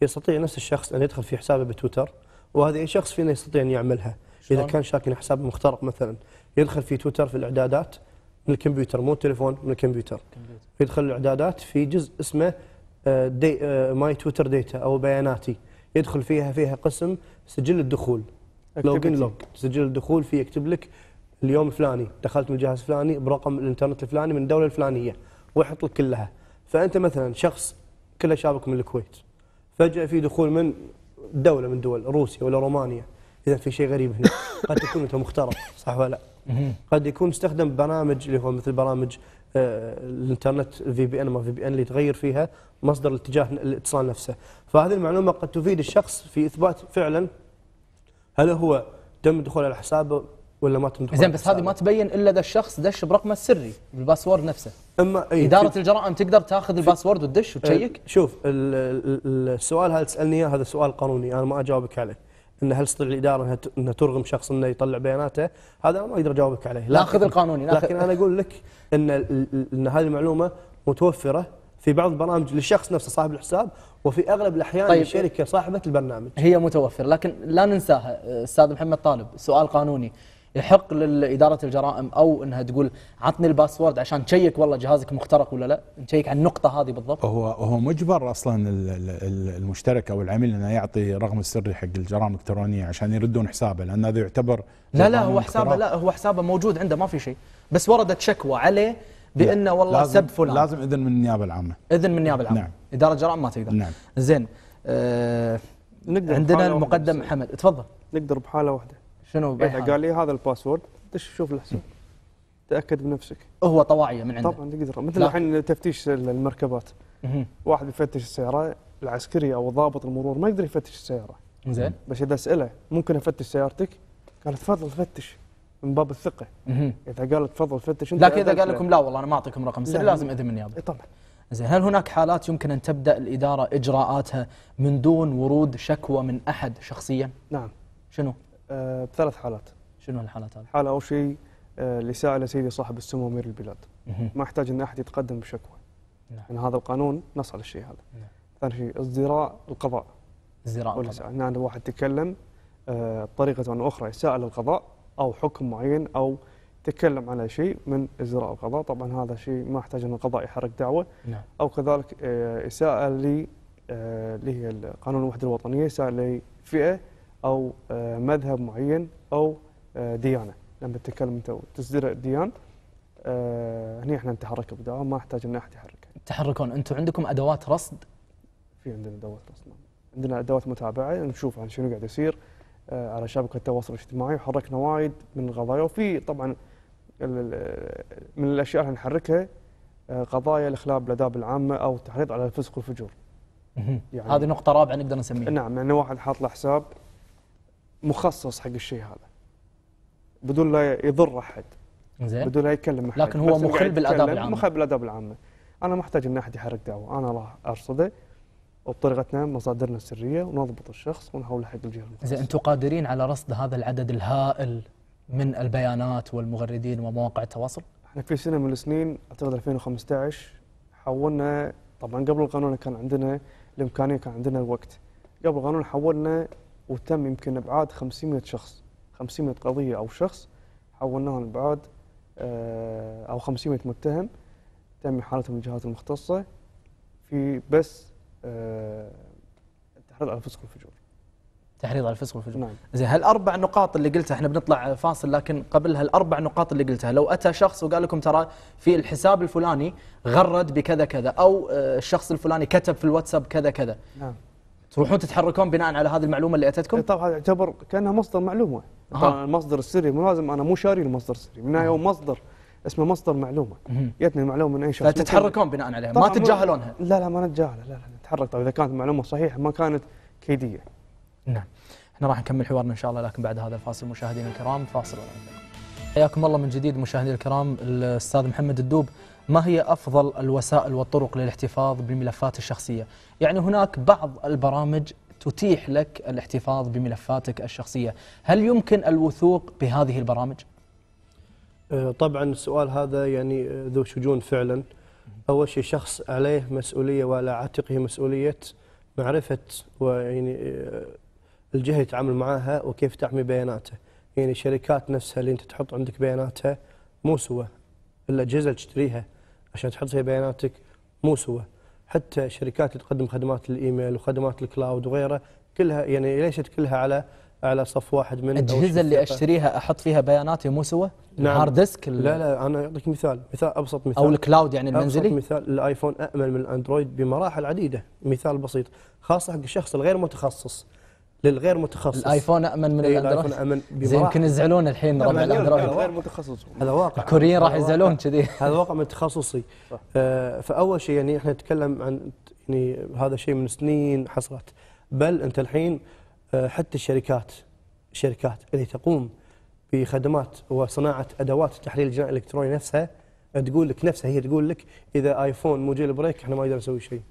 يستطيع نفس الشخص ان يدخل في حسابه بتويتر وهذا اي شخص فينا يستطيع ان يعملها اذا كان شاكي حسابه مخترق مثلا يدخل في تويتر في الاعدادات من الكمبيوتر مو التليفون من الكمبيوتر يدخل الاعدادات في جزء اسمه آه، دي ماي تويتر ديتا او بياناتي يدخل فيها فيها قسم سجل الدخول لوجن لوج سجل الدخول فيه يكتب لك اليوم الفلاني دخلت من الجهاز الفلاني برقم الانترنت الفلاني من الدوله الفلانيه ويحط لك كلها فانت مثلا شخص كله شابك من الكويت فجاه في دخول من دوله من دول روسيا ولا رومانيا اذا في شيء غريب هنا <laughs> قد تكون انت مخترق صح ولا لا؟ قد يكون استخدم برامج اللي هو مثل برامج آه، الانترنت الفي بي ان ما في بي ان اللي تغير فيها مصدر الاتجاه الاتصال نفسه فهذه المعلومه قد تفيد الشخص في اثبات فعلا هل هو تم الدخول على حسابه ولا ما تم دخول زين بس هذه ما تبين الا اذا الشخص دش برقمه السري بالباسورد نفسه اما أي اداره الجرائم تقدر تاخذ الباسورد وتدش وتشيك شوف السؤال هذا تسالني اياه هذا سؤال قانوني انا ما اجاوبك عليه ان هل تستطيع الاداره انها انها ترغم شخص انه يطلع بياناته هذا انا ما اقدر اجاوبك عليه لا اخذ القانوني ناخذ لكن انا اقول لك ان ان هذه المعلومه متوفره في بعض البرامج للشخص نفسه صاحب الحساب وفي اغلب الاحيان طيب للشركه صاحبه البرنامج هي متوفره لكن لا ننساها استاذ محمد طالب سؤال قانوني يحق لاداره الجرائم او انها تقول عطني الباسورد عشان تشيك والله جهازك مخترق ولا لا نشيك على النقطه هذه بالضبط هو هو مجبر اصلا المشترك او العميل انه يعطي رقم السري حق الجرائم الالكترونيه عشان يردون حسابه لان هذا يعتبر لا لا هو حسابه لا هو حسابه موجود عنده ما في شيء بس وردت شكوى عليه بانه والله سب فلان لازم اذن من النيابه العامه اذن من النيابه العامه نعم اداره الجرائم ما تقدر نعم زين آه نقدر عندنا المقدم حمد تفضل نقدر بحاله واحده شنو إيه، قال لي هذا الباسورد دش شوف الحساب تاكد بنفسك هو طواعيه من عنده طبعا تقدر مثل الحين تفتيش المركبات واحد يفتش السياره العسكري او ضابط المرور ما يقدر يفتش السياره زين بس اذا اساله ممكن افتش سيارتك قال تفضل فتش من باب الثقه اذا قال تفضل فتش انت لكن اذا قال لكم لا والله انا ما اعطيكم رقم سري لازم اذن من يابا طبعا زين هل هناك حالات يمكن ان تبدا الاداره اجراءاتها من دون ورود شكوى من احد شخصيا؟ نعم شنو؟ آه، بثلاث حالات شنو الحالات هذه؟ حاله اول شيء اللي آه، لسيدي سيدي صاحب السمو امير البلاد ما يحتاج ان احد يتقدم بشكوى نعم. لأن هذا القانون نص على الشيء هذا نعم. ثاني شيء ازدراء القضاء ازدراء القضاء ان يعني واحد تكلم بطريقه آه، اخرى إساءة القضاء او حكم معين او تكلم على شيء من ازدراء القضاء طبعا هذا شيء ما يحتاج ان القضاء يحرك دعوه نعم. او كذلك اساءه اللي هي قانون الوحده الوطنيه اساءه لفئه او آه، مذهب معين او آه، ديانه لما تتكلم انت وتصدير الديان آه، هنا احنا نتحرك بدعوه ما احتاج ان احد يحرك تحركون انتم عندكم ادوات رصد؟ في عندنا ادوات رصد نعم. عندنا ادوات متابعه نشوف عن شنو قاعد يصير على شبكه التواصل الاجتماعي وحركنا وايد من القضايا وفي طبعا من الاشياء اللي نحركها قضايا الاخلال بالاداب العامه او التحريض على الفسق والفجور. يعني هذه نقطه رابعه نقدر نسميها. نعم يعني واحد حاط له حساب مخصص حق الشيء هذا بدون لا يضر احد زين بدون لا يكلم احد لكن هو مخل بالاداب العامه مخل بالاداب العامه انا محتاج ان احد يحرك دعوه انا راح ارصده وبطريقتنا مصادرنا السريه ونضبط الشخص ونحوله حق الجهه المختصه زين انتم قادرين على رصد هذا العدد الهائل من البيانات والمغردين ومواقع التواصل؟ احنا في سنه من السنين اعتقد 2015 حولنا طبعا قبل القانون كان عندنا الامكانيه كان عندنا الوقت قبل القانون حولنا وتم يمكن ابعاد 500 شخص 500 قضيه او شخص حولناهم ابعاد آه، او 500 متهم تم احالتهم الجهات المختصه في بس التحريض آه، على الفسق والفجور تحريض على الفسق والفجور نعم زين هالاربع نقاط اللي قلتها احنا بنطلع فاصل لكن قبل هالاربع نقاط اللي قلتها لو اتى شخص وقال لكم ترى في الحساب الفلاني غرد بكذا كذا او آه، الشخص الفلاني كتب في الواتساب كذا كذا نعم تروحون تتحركون بناء على هذه المعلومه اللي اتتكم؟ إيه، طبعا يعتبر كانها مصدر معلومه أه. المصدر السري مو لازم انا مو شاري المصدر السري من يوم مصدر اسمه مصدر معلومه جتني المعلومه من اي شخص فتتحركون بناء عليها ما تتجاهلونها لا لا ما نتجاهلها لا لا نتحرك طبعا اذا كانت المعلومه صحيحه ما كانت كيديه نعم احنا راح نكمل حوارنا ان شاء الله لكن بعد هذا الفاصل مشاهدينا الكرام فاصل حياكم الله من جديد مشاهدينا الكرام الاستاذ محمد الدوب ما هي افضل الوسائل والطرق للاحتفاظ بالملفات الشخصيه يعني هناك بعض البرامج تتيح لك الاحتفاظ بملفاتك الشخصية هل يمكن الوثوق بهذه البرامج؟ أه، طبعا السؤال هذا يعني أه، ذو شجون فعلا أول شيء شخص عليه مسؤولية وعلى عاتقه مسؤولية معرفة ويعني أه، الجهة يتعامل معها وكيف تحمي بياناته يعني الشركات نفسها اللي أنت تحط عندك بياناتها مو سوى الأجهزة اللي تشتريها عشان تحط فيها بياناتك مو سوى حتى شركات تقدم خدمات الايميل وخدمات الكلاود وغيره كلها يعني ليست كلها على على صف واحد من الاجهزه اللي اشتريها احط فيها بياناتي مو سوا نعم. هارد ديسك لا لا انا اعطيك مثال مثال ابسط مثال او الكلاود يعني المنزلي أبسط مثال الايفون امن من الاندرويد بمراحل عديده مثال بسيط خاصه حق الشخص الغير متخصص للغير متخصص الايفون امن من إيه، الاندرويد الايفون امن زي يمكن يزعلون الحين نعم، ربع الاندرويد غير متخصص هذا واقع الكوريين راح يزعلون كذي هذا واقع من تخصصي آه فاول شيء يعني احنا نتكلم عن يعني هذا شيء من سنين حصلت بل انت الحين آه حتى الشركات الشركات اللي تقوم بخدمات وصناعه ادوات التحليل الجنائي الالكتروني نفسها تقول لك نفسها هي تقول لك اذا ايفون مو جيل بريك احنا ما نقدر نسوي شيء.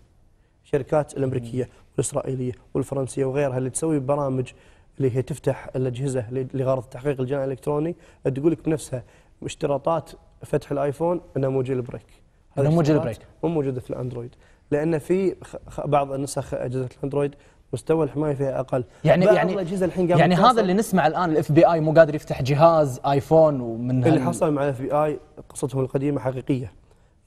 الشركات الامريكيه الاسرائيليه والفرنسيه وغيرها اللي تسوي برامج اللي هي تفتح الاجهزه لغرض تحقيق الجناء الالكتروني تقول لك بنفسها اشتراطات فتح الايفون انه مو جيل بريك انه مو جيل بريك مو موجوده في الاندرويد لان في بعض النسخ اجهزه الاندرويد مستوى الحمايه فيها اقل يعني يعني الاجهزه الحين قامت يعني هذا اللي نسمع الان الاف بي اي مو قادر يفتح جهاز ايفون ومن اللي حصل مع الاف بي اي قصتهم القديمه حقيقيه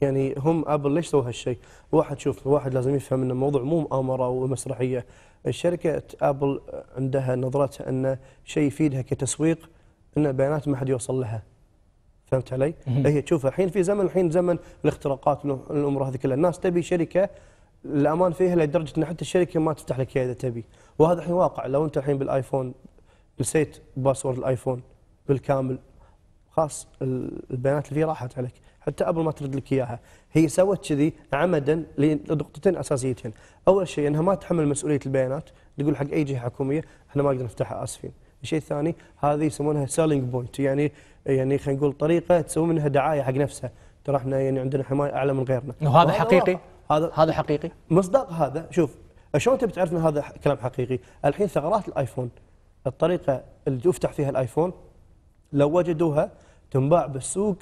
يعني هم ابل ليش سووا هالشيء؟ واحد شوف الواحد لازم يفهم ان الموضوع مو مؤامره ومسرحيه، الشركه ابل عندها نظرتها ان شيء يفيدها كتسويق ان بيانات ما حد يوصل لها. فهمت علي؟ هي تشوف الحين في زمن الحين زمن الاختراقات والامور هذه كلها، الناس تبي شركه الامان فيها لدرجه ان حتى الشركه ما تفتح لك اياها اذا تبي، وهذا الحين واقع لو انت الحين بالايفون نسيت باسورد الايفون بالكامل خلاص البيانات اللي فيه راحت عليك. حتى قبل ما ترد لك اياها هي سوت كذي عمدا لنقطتين اساسيتين اول شيء انها ما تحمل مسؤوليه البيانات تقول حق اي جهه حكوميه احنا ما نقدر نفتحها اسفين الشيء الثاني هذه يسمونها سيلينج بوينت يعني يعني خلينا نقول طريقه تسوي منها دعايه حق نفسها ترى احنا يعني عندنا حمايه اعلى من غيرنا وهذا حقيقي هذا هذا حقيقي مصداق هذا شوف شلون تبي تعرف ان هذا كلام حقيقي الحين ثغرات الايفون الطريقه اللي تفتح فيها الايفون لو وجدوها تنباع بالسوق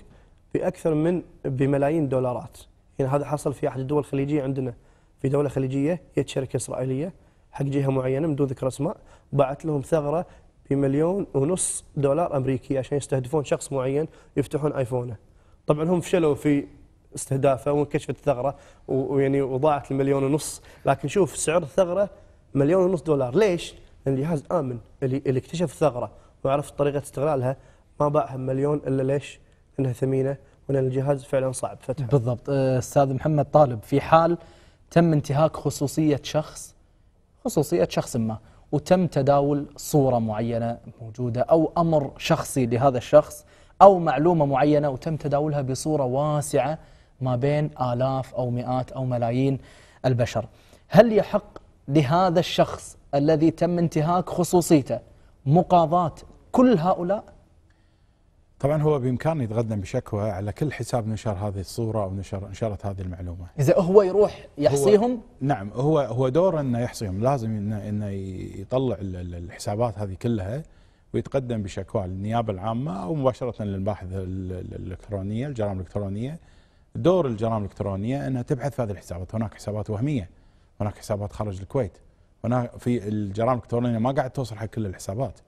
باكثر من بملايين دولارات يعني هذا حصل في احد الدول الخليجيه عندنا في دوله خليجيه هي شركه اسرائيليه حق جهه معينه من دون ذكر اسماء باعت لهم ثغره بمليون ونص دولار امريكي عشان يستهدفون شخص معين يفتحون ايفونه طبعا هم فشلوا في استهدافه وانكشفت الثغره ويعني وضاعت المليون ونص لكن شوف سعر الثغره مليون ونص دولار ليش؟ لان الجهاز امن اللي, اللي اكتشف الثغره وعرف طريقه استغلالها ما باعها مليون الا ليش؟ انها ثمينه وان الجهاز فعلا صعب فتحه. بالضبط آه، استاذ محمد طالب في حال تم انتهاك خصوصيه شخص خصوصيه شخص ما وتم تداول صوره معينه موجوده او امر شخصي لهذا الشخص او معلومه معينه وتم تداولها بصوره واسعه ما بين آلاف أو مئات أو ملايين البشر هل يحق لهذا الشخص الذي تم انتهاك خصوصيته مقاضاة كل هؤلاء طبعا هو بامكانه يتقدم بشكوى على كل حساب نشر هذه الصوره او نشر نشرت هذه المعلومه. اذا هو يروح يحصيهم؟ هو نعم هو هو دوره انه يحصيهم، لازم انه انه يطلع الحسابات هذه كلها ويتقدم بشكوى للنيابه العامه او مباشره للباحث الالكترونيه، الجرائم الالكترونيه. دور الجرائم الالكترونيه انها تبحث في هذه الحسابات، هناك حسابات وهميه، هناك حسابات خارج الكويت، هناك في الجرائم الالكترونيه ما قاعد توصل حق كل الحسابات.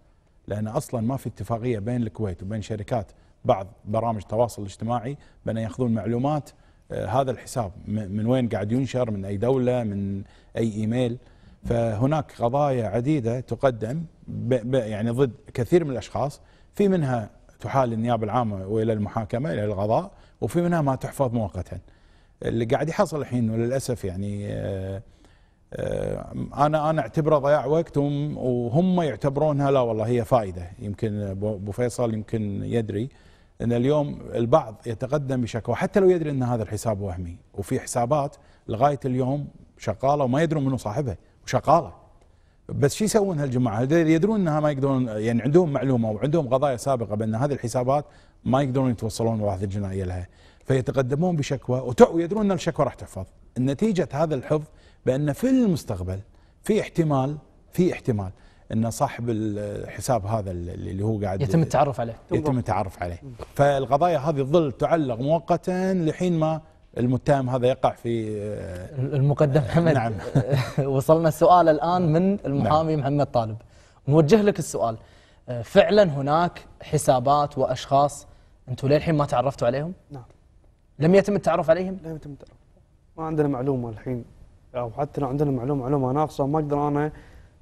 لأن أصلا ما في اتفاقية بين الكويت وبين شركات بعض برامج التواصل الاجتماعي بأن يأخذون معلومات آه، هذا الحساب من وين قاعد ينشر من أي دولة من أي إيميل فهناك قضايا عديدة تقدم يعني ضد كثير من الأشخاص في منها تحال النيابة العامة وإلى المحاكمة إلى القضاء وفي منها ما تحفظ مؤقتا اللي قاعد يحصل الحين وللأسف يعني آه، آه، انا انا اعتبره ضياع وقت وهم يعتبرونها لا والله هي فائده يمكن ابو فيصل يمكن يدري ان اليوم البعض يتقدم بشكوى حتى لو يدري ان هذا الحساب وهمي وفي حسابات لغايه اليوم شغاله وما يدرون منو صاحبها وشغاله بس شو يسوون هالجماعه؟ يدرون انها ما يقدرون يعني عندهم معلومه وعندهم قضايا سابقه بان هذه الحسابات ما يقدرون يتوصلون الوحدة الجنائيه لها فيتقدمون بشكوى ويدرون ان الشكوى راح تحفظ نتيجه هذا الحفظ بأن في المستقبل في احتمال في احتمال أن صاحب الحساب هذا اللي هو قاعد يتم التعرف عليه يتم التعرف عليه فالقضايا هذه تظل تعلق مؤقتا لحين ما المتهم هذا يقع في آه، المقدم آه، محمد نعم <laughs> وصلنا السؤال الآن من نعم. المحامي نعم محمد طالب نوجه لك السؤال آه، فعلا هناك حسابات وأشخاص أنتم للحين ما تعرفتوا عليهم؟ نعم لم يتم التعرف عليهم؟ لم يتم التعرف ما عندنا معلومة الحين او حتى لو عندنا معلومه معلومه ناقصه ما اقدر انا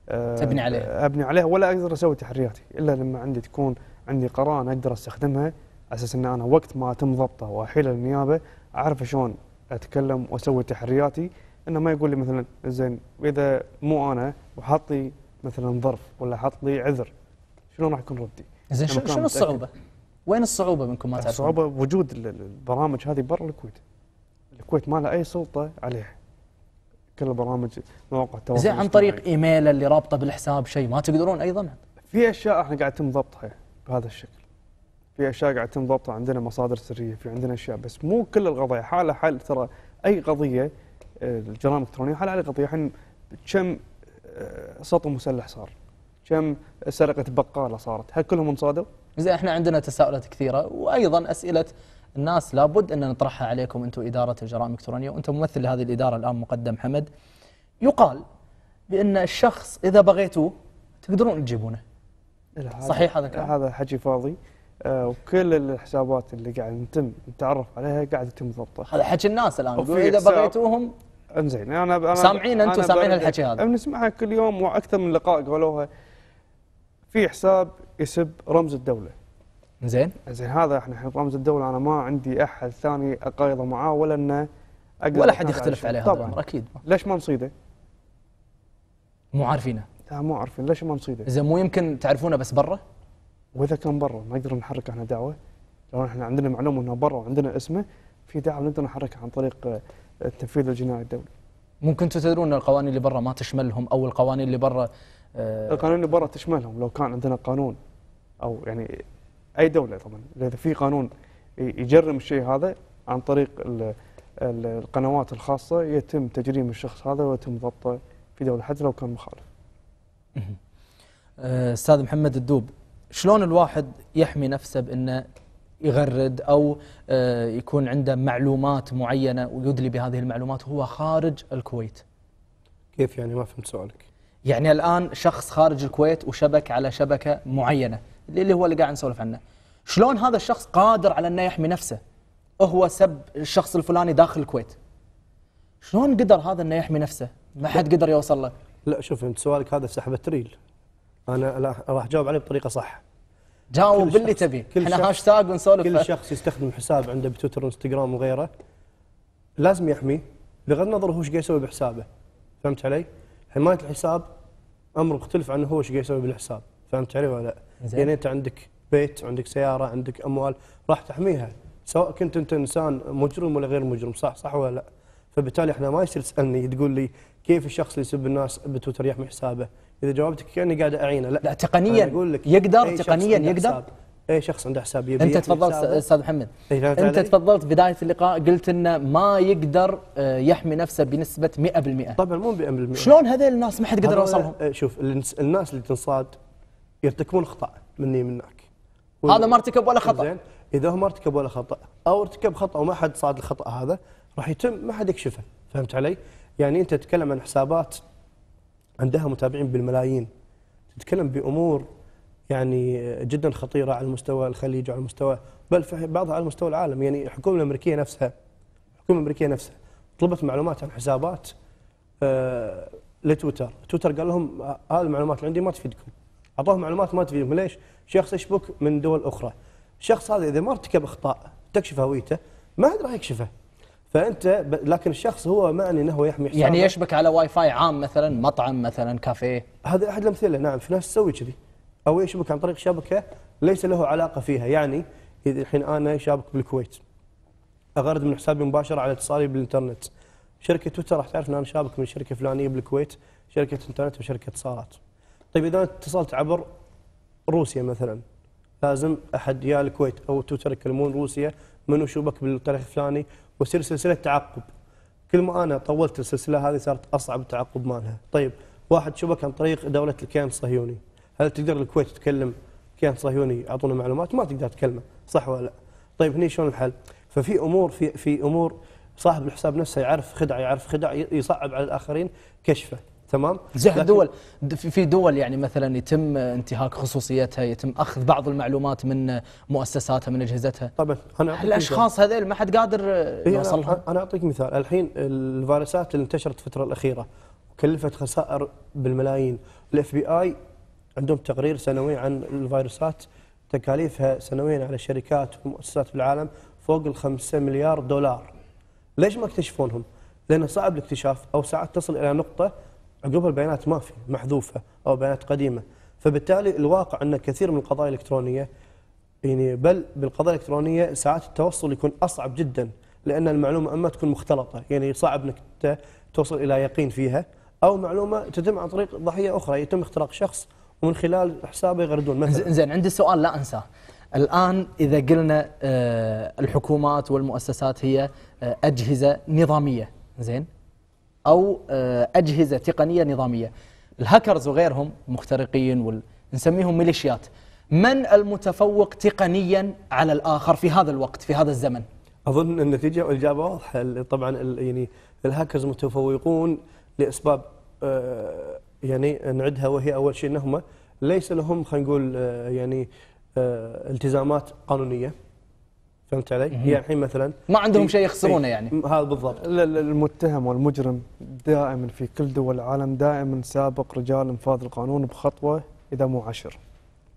آه، ابني عليها ابني عليها ولا اقدر اسوي تحرياتي الا لما عندي تكون عندي قرائن اقدر استخدمها على اساس ان انا وقت ما اتم ضبطه واحيله للنيابه اعرف شلون اتكلم واسوي تحرياتي انه ما يقول لي مثلا زين اذا مو انا وحاط لي مثلا ظرف ولا حاط لي عذر شلون راح يكون ردي؟ زين شنو شنو الصعوبه؟ وين الصعوبه منكم ما تعرفون؟ الصعوبه وجود البرامج هذه برا الكويت. الكويت ما لها اي سلطه عليها. كل برامج مواقع التواصل زين عن طريق ايميل اللي رابطه بالحساب شيء ما تقدرون ايضا في اشياء احنا قاعد يتم ضبطها بهذا الشكل في اشياء قاعد يتم ضبطها عندنا مصادر سريه في عندنا اشياء بس مو كل القضايا حاله حال ترى اي قضيه الجرائم الالكترونيه حاله على قضيه الحين كم آه، سطو مسلح صار كم سرقه بقاله صارت هل كلهم مصادر؟ زين احنا عندنا تساؤلات كثيره وايضا اسئله الناس لابد أن نطرحها عليكم أنتم إدارة الجرائم الإلكترونية وانتم ممثل لهذه الإدارة الآن مقدم حمد يقال بأن الشخص إذا بغيتوه تقدرون تجيبونه صحيح هذا الكلام؟ هذا حكي فاضي آه، وكل الحسابات اللي قاعد نتم نتعرف عليها قاعد يتم ضبطها هذا حكي الناس الان اذا بغيتوهم انزين انا انا سامعين انتم سامعين الحكي هذا بنسمعها كل يوم واكثر من لقاء قالوها في حساب يسب رمز الدوله زين زين هذا احنا الحين رمز الدوله انا ما عندي احد ثاني اقايضه معاه ولا انه اقدر ولا احد يختلف عليه هذا الامر اكيد ليش ما نصيده؟ مو عارفينه لا مو عارفين ليش ما نصيده؟ زين مو يمكن تعرفونه بس برا؟ واذا كان برا ما نقدر نحرك احنا دعوه لو احنا عندنا معلومه انه برا وعندنا اسمه في دعوه نقدر نحركها عن طريق آه، التنفيذ الجنائي الدولي. ممكن تدرون ان القوانين اللي برا ما تشملهم او القوانين اللي برا آه القوانين اللي برا تشملهم لو كان عندنا قانون او يعني اي دوله طبعا اذا في قانون يجرم الشيء هذا عن طريق القنوات الخاصه يتم تجريم الشخص هذا ويتم ضبطه في دوله حتى لو كان مخالف. آه، استاذ محمد الدوب شلون الواحد يحمي نفسه بانه يغرد او آه، يكون عنده معلومات معينه ويدلي بهذه المعلومات وهو خارج الكويت؟ كيف يعني ما فهمت سؤالك؟ يعني الان شخص خارج الكويت وشبك على شبكه معينه اللي هو اللي قاعد نسولف عنه شلون هذا الشخص قادر على انه يحمي نفسه هو سب الشخص الفلاني داخل الكويت شلون قدر هذا انه يحمي نفسه ما حد قدر يوصل له لا شوف انت سؤالك هذا سحب ريل انا راح اجاوب عليه بطريقه صح جاوب باللي تبي احنا هاشتاج ونسولف كل شخص يستخدم حساب عنده بتويتر وانستغرام وغيره لازم يحميه بغض النظر هو ايش قاعد يسوي بحسابه فهمت علي؟ حمايه الحساب امر مختلف عن هو ايش قاعد يسوي بالحساب فهمت علي ولا لا؟ يعني انت عندك بيت عندك سياره عندك اموال راح تحميها سواء كنت انت انسان مجرم ولا غير مجرم صح صح ولا لا فبالتالي احنا ما يصير تسالني تقول لي كيف الشخص اللي يسب الناس بتويتر يحمي حسابه اذا جاوبتك كاني قاعد اعينه لا, لا تقنيا أقول لك يقدر تقنيا يقدر اي شخص عنده حساب يبي انت تفضلت استاذ محمد إيه، انت تفضلت بدايه اللقاء قلت انه ما يقدر آه، يحمي نفسه بنسبه 100% طبعا مو 100% شلون هذول الناس ما حد قدر يوصلهم آه، شوف الناس اللي تنصاد يرتكبون خطا مني منك هذا ما ارتكب ولا خطا زين اذا هو ما ارتكب ولا خطا او ارتكب خطا وما حد صاد الخطا هذا راح يتم ما حد يكشفه فهمت علي؟ يعني انت تتكلم عن حسابات عندها متابعين بالملايين تتكلم بامور يعني جدا خطيره على المستوى الخليج وعلى المستوى بل بعضها على مستوى العالم يعني الحكومه الامريكيه نفسها الحكومه الامريكيه نفسها طلبت معلومات عن حسابات آه، لتويتر تويتر قال لهم آه، هذه المعلومات اللي عندي ما تفيدكم اعطوه معلومات ما تفيدهم ليش؟ شخص يشبك من دول اخرى الشخص هذا اذا ما ارتكب اخطاء تكشف هويته ما حد راح يكشفه فانت لكن الشخص هو معني انه هو يحمي حسابه يعني يشبك على واي فاي عام مثلا مطعم مثلا كافيه هذا احد الامثله نعم في ناس تسوي كذي او يشبك عن طريق شبكه ليس له علاقه فيها يعني اذا الحين انا شابك بالكويت اغرد من حسابي مباشره على اتصالي بالانترنت شركه تويتر راح تعرف ان انا شابك من شركه فلانيه بالكويت شركه انترنت وشركه اتصالات طيب اذا اتصلت عبر روسيا مثلا لازم احد يا الكويت او تويتر يكلمون روسيا من شبك بالتاريخ الفلاني وتصير سلسله تعقب كل ما انا طولت السلسله هذه صارت اصعب التعقب مالها طيب واحد شبك عن طريق دوله الكيان الصهيوني هل تقدر الكويت تكلم كيان صهيوني يعطونا معلومات ما تقدر تكلمه صح ولا لا طيب هني شلون الحل ففي امور في في امور صاحب الحساب نفسه يعرف خدعه يعرف خدعه يصعب على الاخرين كشفه تمام زح دول في دول يعني مثلا يتم انتهاك خصوصيتها يتم اخذ بعض المعلومات من مؤسساتها من اجهزتها طبعا انا الاشخاص هذول ما حد قادر يوصلها انا اعطيك مثال الحين الفيروسات اللي انتشرت الفتره الاخيره كلفت خسائر بالملايين الاف بي اي عندهم تقرير سنوي عن الفيروسات تكاليفها سنويا على الشركات والمؤسسات في العالم فوق ال 5 مليار دولار ليش ما اكتشفونهم لانه صعب الاكتشاف او ساعات تصل الى نقطه عقبها البيانات ما في محذوفه او بيانات قديمه فبالتالي الواقع ان كثير من القضايا الالكترونيه يعني بل بالقضايا الالكترونيه ساعات التوصل يكون اصعب جدا لان المعلومه اما تكون مختلطه يعني صعب انك توصل الى يقين فيها او معلومه تتم عن طريق ضحيه اخرى يتم اختراق شخص ومن خلال حسابه يغردون مثلا زين عندي سؤال لا انساه الان اذا قلنا آه، الحكومات والمؤسسات هي آه، اجهزه نظاميه زين أو آه، أجهزة تقنية نظامية الهاكرز وغيرهم مخترقين وال... نسميهم ميليشيات من المتفوق تقنيا على الآخر في هذا الوقت في هذا الزمن أظن النتيجة والإجابة واضحة طبعا يعني الهاكرز متفوقون لأسباب آه، يعني نعدها وهي أول شيء أنهم ليس لهم خلينا نقول آه، يعني التزامات قانونية فهمت علي؟ يعني الحين مثلا ما عندهم شيء يخسرونه يعني هذا بالضبط المتهم والمجرم دائما في كل دول العالم دائما سابق رجال انفاذ القانون بخطوه اذا مو عشر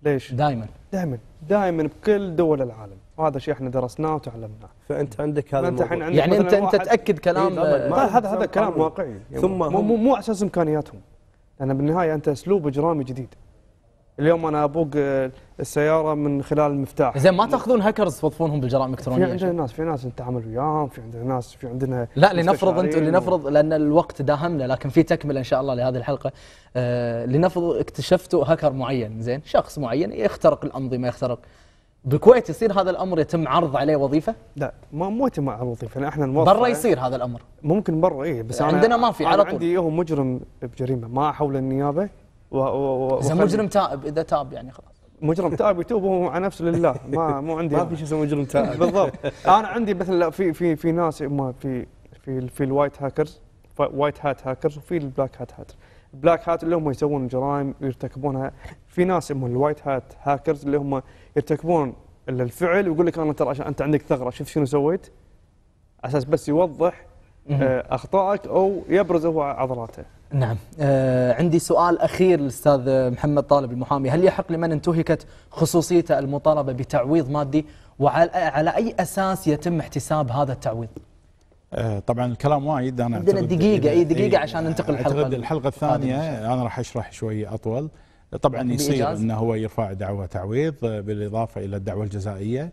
ليش؟ دائما دائما دائما بكل دول العالم وهذا شيء احنا درسناه وتعلمناه فانت عندك هذا انت عندك يعني انت انت تاكد كلام هذا آه، هذا هذا كلام واقعي ثم مو مو على اساس امكانياتهم لان بالنهايه انت اسلوب اجرامي جديد اليوم انا ابوق آه، السياره من خلال المفتاح زين ما تاخذون هاكرز تفضفونهم بالجرائم الالكترونيه في عندنا ناس في ناس نتعامل وياهم في عندنا ناس في عندنا لا لنفرض انت لنفرض لان الوقت داهمنا لكن في تكمله ان شاء الله لهذه الحلقه آه لنفرض اكتشفتوا هاكر معين زين شخص معين يخترق الانظمه يخترق بالكويت يصير هذا الامر يتم عرض عليه وظيفه؟ لا ما مو يتم عرض وظيفه احنا برا يصير هذا الامر ممكن برا اي بس يعني عندنا ما في على طول عندي هو مجرم بجريمه ما احول النيابه و و اذا مجرم تائب اذا تاب يعني خلاص مجرم تائب يتوب وهو مع نفسه لله <laughs> ما مو عندي ما في شيء اسمه مجرم تائب بالضبط انا عندي مثلا في في في ناس ما في في في الوايت هاكرز وايت هات هاكرز وفي البلاك هات هاكرز البلاك هات اللي هم يسوون جرائم ويرتكبونها في ناس هم الوايت هات هاكرز اللي هم يرتكبون الفعل ويقول لك انا ترى عشان انت عندك ثغره شوف شنو سويت اساس بس يوضح آه، اخطائك او يبرز هو عضلاته نعم آه عندي سؤال أخير للأستاذ محمد طالب المحامي هل يحق لمن انتهكت خصوصيته المطالبة بتعويض مادي وعلى على أي أساس يتم احتساب هذا التعويض آه طبعا الكلام وايد انا عندنا دقيقه اي دقيقه عشان ننتقل الحلقه الحلقه الثانيه انا راح اشرح شوي اطول طبعا يصير انه هو يرفع دعوه تعويض آه، بالاضافه الى الدعوه الجزائيه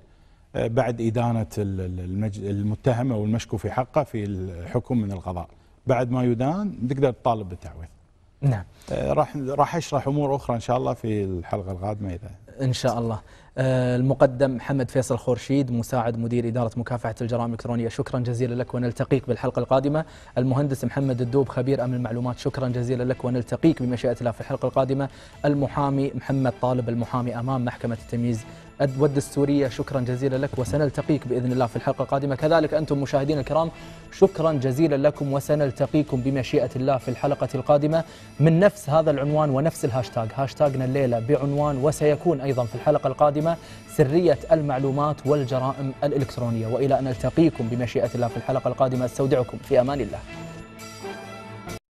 آه، بعد ادانه المتهم او المشكو في حقه في الحكم من القضاء بعد ما يدان تقدر تطالب بالتعويض نعم آه، راح راح اشرح امور اخرى ان شاء الله في الحلقه القادمه اذا ان شاء الله آه، المقدم محمد فيصل خورشيد مساعد مدير إدارة مكافحة الجرائم الإلكترونية شكرا جزيلا لك ونلتقيك بالحلقة القادمة المهندس محمد الدوب خبير أمن المعلومات شكرا جزيلا لك ونلتقيك بمشيئة الله في الحلقة القادمة المحامي محمد طالب المحامي أمام محكمة التمييز أدود السورية شكرا جزيلا لك وسنلتقيك بإذن الله في الحلقة القادمة كذلك أنتم مشاهدين الكرام شكرا جزيلا لكم وسنلتقيكم بمشيئة الله في الحلقة القادمة من نفس هذا العنوان ونفس الهاشتاج هاشتاجنا الليلة بعنوان وسيكون أيضا في الحلقة القادمة سرية المعلومات والجرائم الإلكترونية وإلى أن نلتقيكم بمشيئة الله في الحلقة القادمة استودعكم في أمان الله